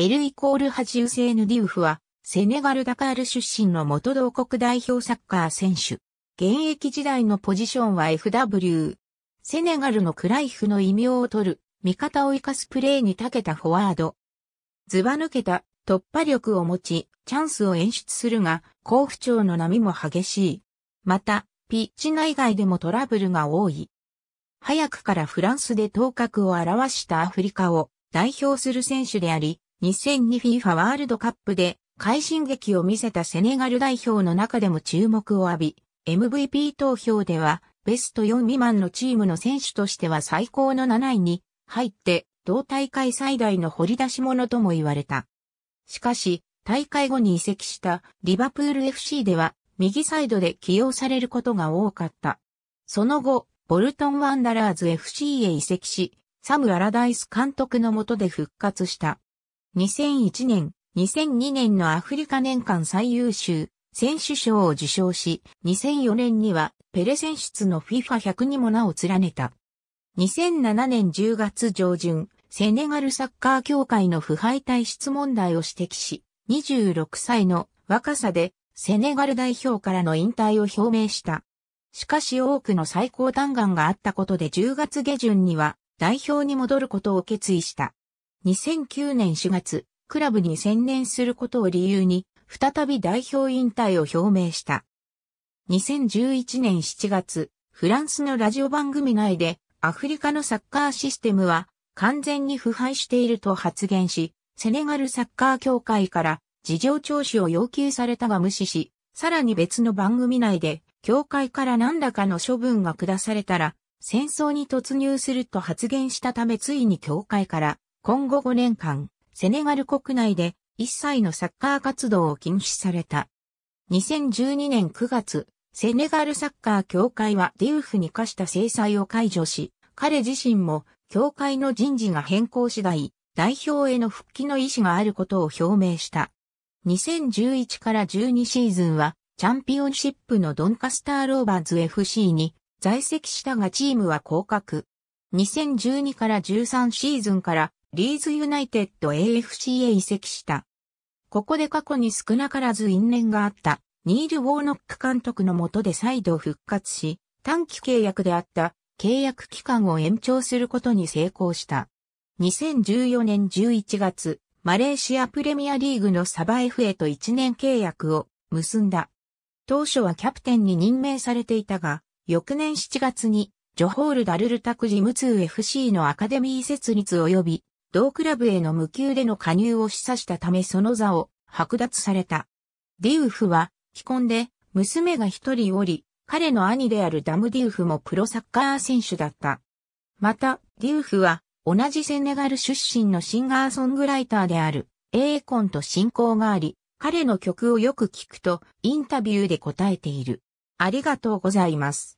エルイコールハジウセーヌ・ディウフは、セネガル・ダカール出身の元同国代表サッカー選手。現役時代のポジションは FW。セネガルのクライフの異名を取る、味方を生かすプレーに長けたフォワード。ズバ抜けた突破力を持ち、チャンスを演出するが、好不調の波も激しい。また、ピッチ内外でもトラブルが多い。早くからフランスで頭角を表したアフリカを代表する選手であり、2002FIFA ワールドカップで快進撃を見せたセネガル代表の中でも注目を浴び、MVP 投票ではベスト4未満のチームの選手としては最高の7位に入って、同大会最大の掘り出し物とも言われた。しかし、大会後に移籍したリバプール FC では右サイドで起用されることが多かった。その後、ボルトンワンダラーズ FC へ移籍し、サム・アラダイス監督のもとで復活した。2001年、2002年のアフリカ年間最優秀選手賞を受賞し、2004年にはペレ選出の FIFA100 にも名を連ねた。2007年10月上旬、セネガルサッカー協会の腐敗体質問題を指摘し、26歳の若さでセネガル代表からの引退を表明した。しかし多くの最高弾丸があったことで10月下旬には代表に戻ることを決意した。2009年4月、クラブに専念することを理由に、再び代表引退を表明した。2011年7月、フランスのラジオ番組内で、アフリカのサッカーシステムは完全に腐敗していると発言し、セネガルサッカー協会から事情聴取を要求されたが無視し、さらに別の番組内で、協会から何らかの処分が下されたら、戦争に突入すると発言したためついに協会から今後5年間、セネガル国内で一切のサッカー活動を禁止された。2012年9月、セネガルサッカー協会はデューフに課した制裁を解除し、彼自身も協会の人事が変更次第、代表への復帰の意思があることを表明した。2011から12シーズンは、チャンピオンシップのドンカスターローバーズ FC に在籍したがチームは降格。2012から13シーズンからリーズユナイテッド AFC へ移籍した。ここで過去に少なからず因縁があった、ニール・ウォーノック監督のもとで再度復活し、短期契約であった契約期間を延長することに成功した。2014年11月、マレーシアプレミアリーグのサバ f へと1年契約を結んだ。当初はキャプテンに任命されていたが、翌年7月にジョホール・ダルルタクジム2 FC のアカデミー設立及び同クラブへの無給での加入を示唆したためその座を剥奪された。ディウフは既婚で娘が一人おり、彼の兄であるダムディウフもプロサッカー選手だった。また、ディウフは同じセネガル出身のシンガーソングライターであるエーコンと親交があり、彼の曲をよく聞くとインタビューで答えている。ありがとうございます。